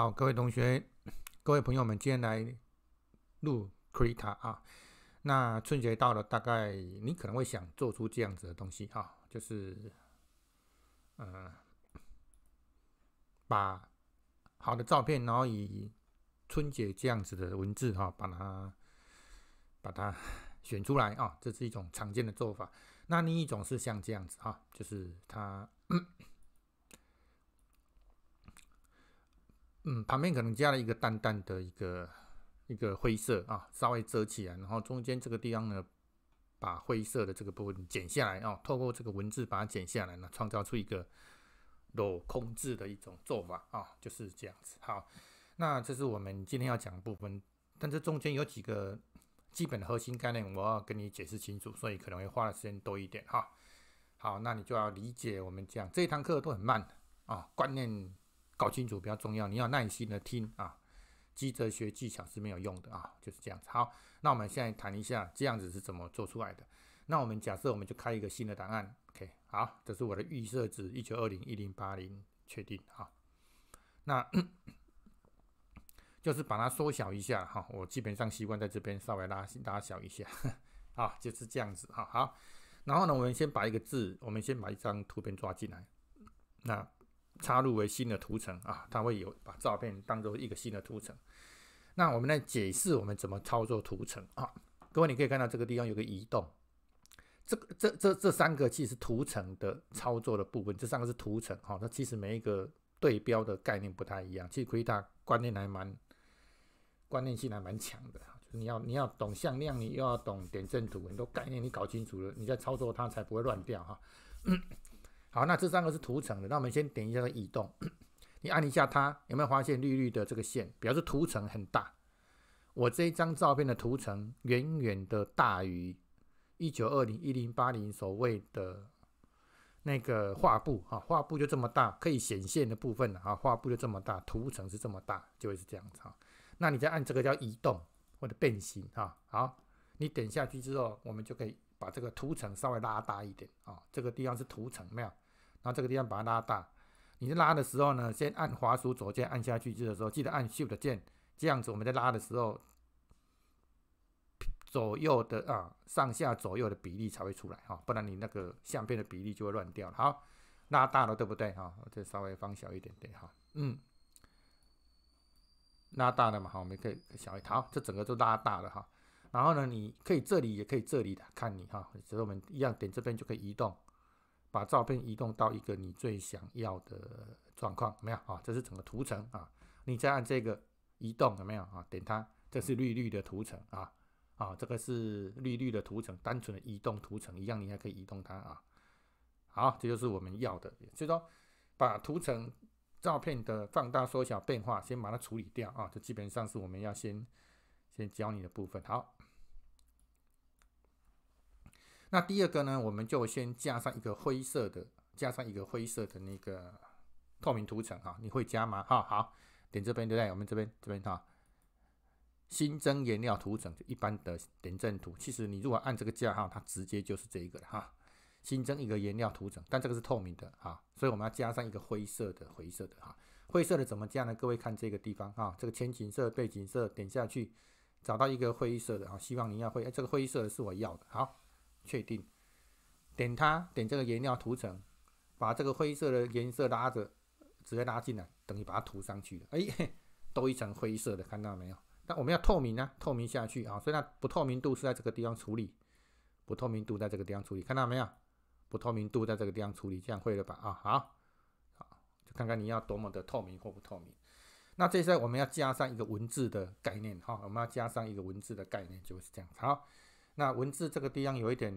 好，各位同学，各位朋友们，今天来录 Crea 啊。那春节到了，大概你可能会想做出这样子的东西啊，就是，嗯，把好的照片，然后以春节这样子的文字哈，把它把它 选出来啊。这是一种常见的做法。那另一种是像这样子哈，就是它。嗯，旁边可能加了一个淡淡的一个一个灰色啊，稍微遮起来，然后中间这个地方呢，把灰色的这个部分剪下来啊，透过这个文字把它剪下来呢，创造出一个镂空字的一种做法啊，就是这样子。好，那这是我们今天要讲的部分，但这中间有几个基本的核心概念，我要跟你解释清楚，所以可能会花的时间多一点哈。好，那你就要理解我们讲这一堂课都很慢啊，观念。搞清楚比较重要，你要耐心的听啊，急着学技巧是没有用的啊，就是这样子。好，那我们现在谈一下这样子是怎么做出来的。那我们假设我们就开一个新的档案，OK，好，这是我的预设值一九二零一零八零，确定啊。那 就是把它缩小一下哈，我基本上习惯在这边稍微拉拉小一下，啊，就是这样子哈。好，然后呢，我们先把一个字，我们先把一张图片抓进来，那。插入为新的图层啊，它会有把照片当做一个新的图层。那我们来解释我们怎么操作图层啊。各位你可以看到这个地方有个移动，这个这这这三个其实图层的操作的部分，这三个是图层哈。那其实每一个对标的概念不太一样，其实 Cuda 观念还蛮观念性还蛮强的。就是你要你要懂向量，你又要懂点阵图，很多概念你搞清楚了，你在操作它才不会乱掉哈。嗯好，那这三个是图层的。那我们先点一下它移动。你按一下它，有没有发现绿绿的这个线，表示图层很大？我这一张照片的图层远远的大于一九二零一零八零所谓的那个画布啊，画布就这么大，可以显现的部分啊，画布就这么大，图层是这么大，就会是这样子啊。那你再按这个叫移动或者变形啊，好，你点下去之后，我们就可以把这个图层稍微拉大一点啊。这个地方是图层，没有。那这个地方把它拉大，你在拉的时候呢，先按滑鼠左键按下去个时候，记得按 Shift 键，这样子我们在拉的时候，左右的啊，上下左右的比例才会出来哈，不然你那个相片的比例就会乱掉了。好，拉大了对不对哈？我再稍微放小一点点哈，嗯，拉大了嘛，好，我们可以小一点。好，这整个都拉大了哈。然后呢，你可以这里也可以这里的，看你哈。所以我们一样点这边就可以移动。把照片移动到一个你最想要的状况，没有啊？这是整个图层啊，你再按这个移动，有没有啊？点它，这是绿绿的图层啊，啊，这个是绿绿的图层，单纯的移动图层一样，你还可以移动它啊。好，这就是我们要的，也就是说，把图层照片的放大、缩小、变化，先把它处理掉啊。这基本上是我们要先先教你的部分，好。那第二个呢？我们就先加上一个灰色的，加上一个灰色的那个透明图层啊。你会加吗？哈，好，点这边对不对？我们这边这边哈，新增颜料图层就一般的点阵图。其实你如果按这个加号，它直接就是这一个了哈。新增一个颜料图层，但这个是透明的哈，所以我们要加上一个灰色的灰色的哈。灰色的怎么加呢？各位看这个地方啊，这个前景色背景色点下去，找到一个灰色的啊。希望你要会，哎，这个灰色的是我要的，好。确定，点它，点这个颜料涂层，把这个灰色的颜色拉着，直接拉进来，等于把它涂上去了。哎，都一层灰色的，看到没有？那我们要透明啊，透明下去啊，所以它不透明度是在这个地方处理，不透明度在这个地方处理，看到没有？不透明度在这个地方处理，这样会了吧？啊，好，好，就看看你要多么的透明或不透明。那这时候我们要加上一个文字的概念，哈，我们要加上一个文字的概念，就是这样，好。那文字这个地方有一点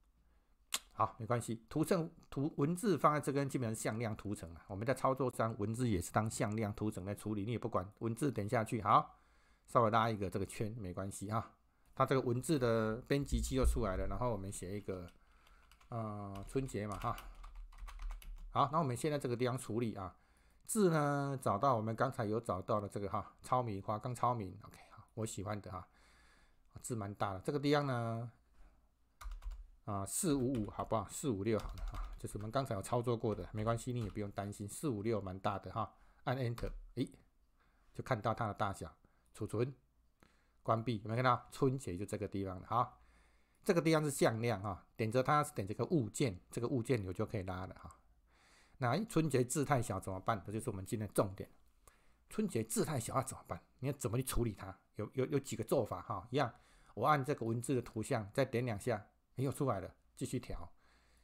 好，没关系。图层图文字放在这根基本上向量图层啊，我们在操作上文字也是当向量图层来处理，你也不管。文字点下去，好，稍微拉一个这个圈，没关系啊。它这个文字的编辑器就出来了，然后我们写一个，呃，春节嘛哈。好，那我们现在这个地方处理啊，字呢找到我们刚才有找到的这个哈，超米花刚超米，OK，好，我喜欢的哈。是蛮大的，这个地方呢，啊，四五五好不好？四五六好了哈，就是我们刚才有操作过的，没关系，你也不用担心。四五六蛮大的哈，按 Enter，哎，就看到它的大小，储存，关闭，有没有看到春节就这个地方了哈？这个地方是向量哈，点着它是点这个物件，这个物件你就可以拉了哈。那春节字太小怎么办？这就是我们今天重点，春节字太小要怎么办？你要怎么去处理它？有有有几个做法哈，一样。我按这个文字的图像，再点两下，哎出来了，继续调，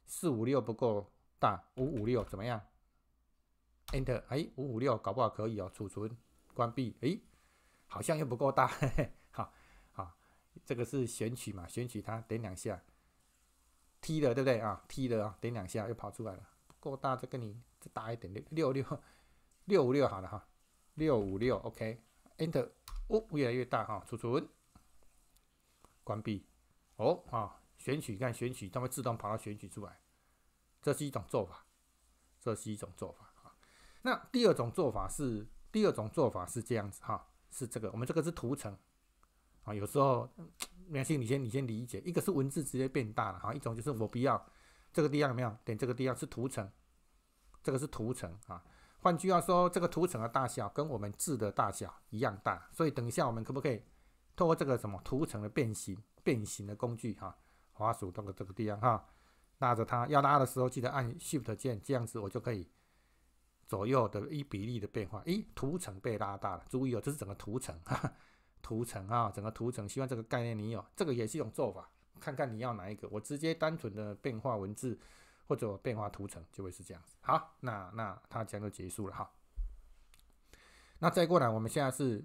四五六不够大，五五六怎么样？Enter，哎，五五六搞不好可以哦，储存，关闭，哎，好像又不够大，嘿嘿，好，啊，这个是选取嘛，选取它，点两下，T 的对不对啊？T 的啊，点两下又跑出来了，不够大，再给你再大一点，六六六五六好了哈，六五六，OK，Enter，哦，越来越大哈，储存。关闭，哦啊，选取看选取，它会自动跑到选取出来，这是一种做法，这是一种做法啊。那第二种做法是，第二种做法是这样子哈，是这个，我们这个是图层啊。有时候，关系，你先你先理解，一个是文字直接变大了哈，一种就是我不要这个地方有没有？点这个地方是图层，这个是图层啊。换句话说，这个图层的大小跟我们字的大小一样大，所以等一下我们可不可以？通过这个什么图层的变形、变形的工具哈，滑鼠到个这个地方哈，拉着它要拉的时候记得按 Shift 键，这样子我就可以左右的一比例的变化。咦，图层被拉大了，注意哦，这是整个图层哈，图层啊，整个图层。希望这个概念你有，这个也是一种做法。看看你要哪一个，我直接单纯的变化文字或者变化图层就会是这样子。好，那那它讲就结束了哈。那再过来，我们现在是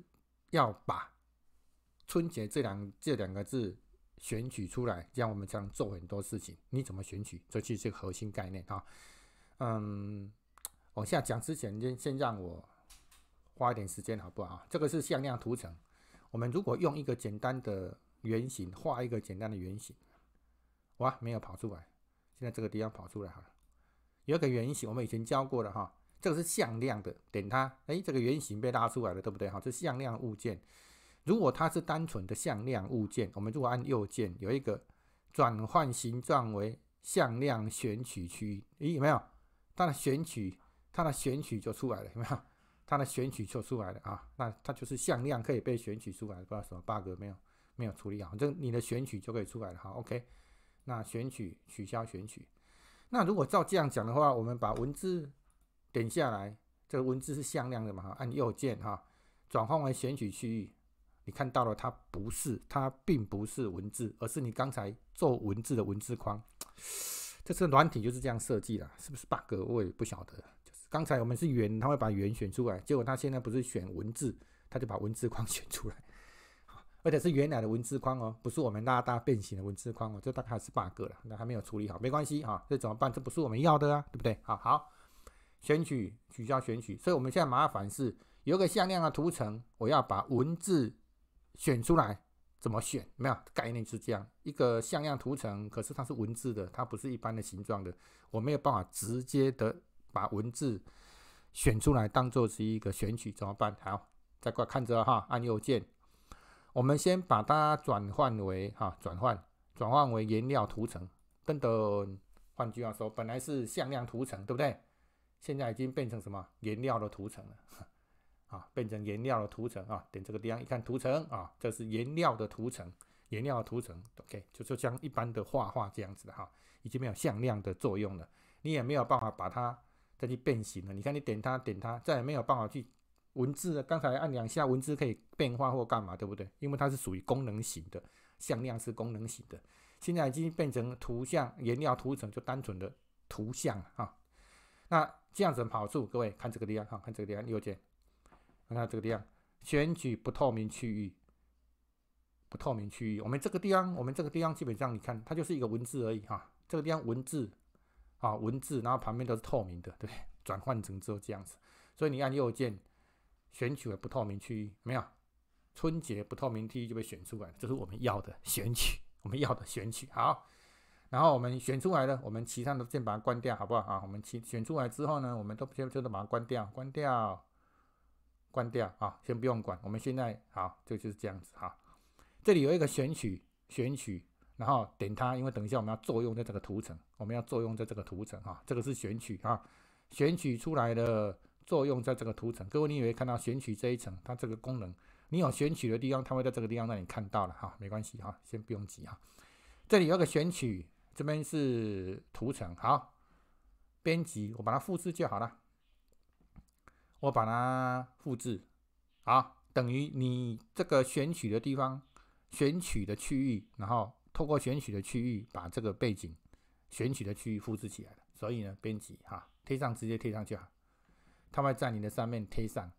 要把。春节这两这两个字选取出来，让我们这样做很多事情。你怎么选取？这其实核心概念啊。嗯，往下讲之前，先先让我花一点时间好不好？这个是向量图层。我们如果用一个简单的圆形画一个简单的圆形，哇，没有跑出来。现在这个地方跑出来好了。有个圆形，我们以前教过的哈。这个是向量的。点它，哎，这个圆形被拉出来了，对不对？哈，这是向量物件。如果它是单纯的向量物件，我们如果按右键有一个转换形状为向量，选取区域，咦，有没有？它的选取，它的选取就出来了，有没有？它的选取就出来了啊，那它就是向量可以被选取出来不知道什么 bug 没有，没有处理好，反正你的选取就可以出来了哈。OK，那选取，取消选取。那如果照这样讲的话，我们把文字点下来，这个文字是向量的嘛，按右键哈，转换为选取区域。你看到了，它不是，它并不是文字，而是你刚才做文字的文字框。这是软体就是这样设计了，是不是 bug？我也不晓得。就是刚才我们是圆，他会把圆选出来，结果他现在不是选文字，他就把文字框 选出来，而且是原来的文字框哦，不是我们拉大变形的文字框哦，这大概还是 bug 了，那还没有处理好，没关系哈。这怎么办？这不是我们要的啊，对不对？好好，选取，取消选取。所以我们现在麻烦是有个向量的图层，我要把文字。选出来怎么选？没有概念是这样一个向量图层，可是它是文字的，它不是一般的形状的，我没有办法直接的把文字选出来当做是一个选取，怎么办？好，再过看着哈，按右键，我们先把它转换为哈，转换转换为颜料图层。等等，换句话说，本来是向量图层，对不对？现在已经变成什么颜料的图层了？啊，变成颜料的涂层啊，点这个地方一看图层啊，这是颜料的涂层，颜料的涂层，OK，就是像一般的画画这样子的哈，已经没有向量的作用了，你也没有办法把它再去变形了。你看，你点它，点它，再也没有办法去文字了。刚才按两下文字可以变化或干嘛，对不对？因为它是属于功能型的，向量是功能型的，现在已经变成图像颜料图层，就单纯的图像啊。那这样子的好处，各位看这个地方啊，看这个地方右键。看看这个地方，选取不透明区域，不透明区域。我们这个地方，我们这个地方基本上，你看，它就是一个文字而已哈。这个地方文字啊，文字，然后旁边都是透明的，对转换成之后这样子。所以你按右键，选取为不透明区域，没有？春节不透明区域就被选出来了，这是我们要的 选取，我们要的选取。好，然后我们选出来了，我们其他的键把它关掉，好不好啊？我们其选出来之后呢，我们都就都把它关掉，关掉。关掉啊，先不用管。我们现在好，就就是这样子哈。这里有一个选取，选取，然后点它，因为等一下我们要作用在这个图层，我们要作用在这个图层啊。这个是选取啊，选取出来的作用在这个图层。各位，你为看到选取这一层，它这个功能，你有选取的地方，它会在这个地方让你看到了哈，没关系哈，先不用急哈。这里有个选取，这边是图层，好，编辑，我把它复制就好了。我把它复制，好，等于你这个选取的地方，选取的区域，然后透过选取的区域把这个背景选取的区域复制起来了。所以呢，编辑哈，贴上直接贴上去哈，它会在你的上面贴上，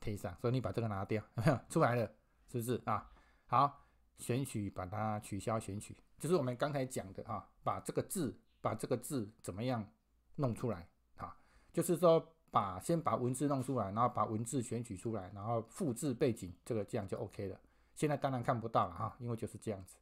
贴上。所以你把这个拿掉，出来了是不是啊？好，选取把它取消选取，就是我们刚才讲的啊，把这个字，把这个字怎么样弄出来啊？就是说。把先把文字弄出来，然后把文字选取出来，然后复制背景，这个这样就 OK 了。现在当然看不到了哈，因为就是这样子。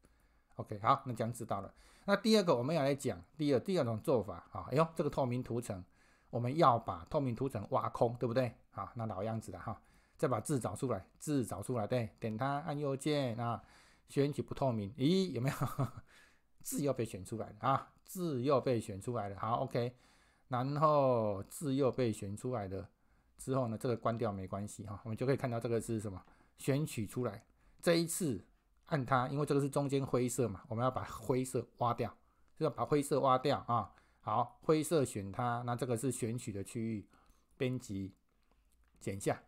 OK，好，那这样知道了。那第二个我们要来讲第二第二种做法啊，哎呦，这个透明图层，我们要把透明图层挖空，对不对？好，那老样子了哈，再把字找出来，字找出来，对，点它按右键啊，选取不透明，咦，有没有 字又被选出来了啊？字又被选出来了，好，OK。然后自右被选出来的之后呢，这个关掉没关系哈，我们就可以看到这个是什么选取出来。这一次按它，因为这个是中间灰色嘛，我们要把灰色挖掉，是要把灰色挖掉啊。好，灰色选它，那这个是选取的区域，编辑，剪下，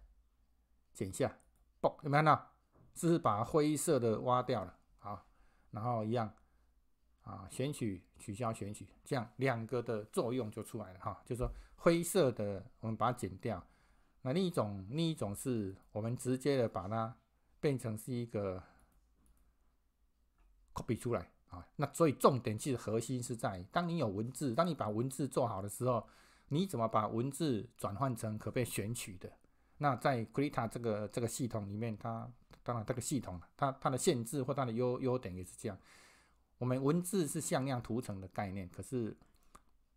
剪下，嘣，有没有看到？这是把灰色的挖掉了，好，然后一样。啊，选取取消选取，这样两个的作用就出来了哈。就说灰色的，我们把它剪掉；那另一种，另一种是我们直接的把它变成是一个 copy 出来啊。那所以重点其实核心是在，当你有文字，当你把文字做好的时候，你怎么把文字转换成可被选取的？那在 c r e t a 这个这个系统里面，它当然这个系统它它的限制或它的优优点也是这样。我们文字是向量图层的概念，可是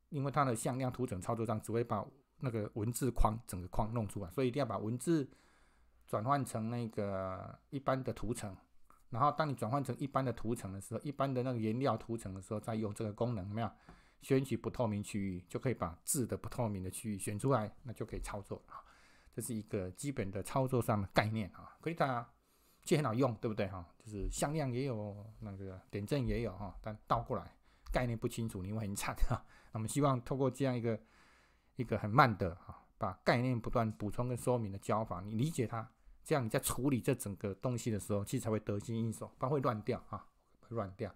因为它的向量图层操作上只会把那个文字框整个框弄出来，所以一定要把文字转换成那个一般的图层，然后当你转换成一般的图层的时候，一般的那个颜料图层的时候，再用这个功能怎么样？选取不透明区域就可以把字的不透明的区域选出来，那就可以操作了。这是一个基本的操作上的概念啊，可以打。就很好用，对不对哈？就是向量也有，那个点阵也有哈，但倒过来概念不清楚，你会很惨哈。那我们希望透过这样一个一个很慢的哈，把概念不断补充跟说明的教法，你理解它，这样你在处理这整个东西的时候，其实才会得心应手，不然会乱掉啊，会乱掉。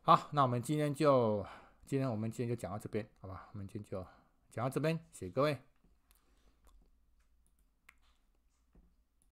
好，那我们今天就，今天我们今天就讲到这边，好吧？我们今天就讲到这边，谢谢各位。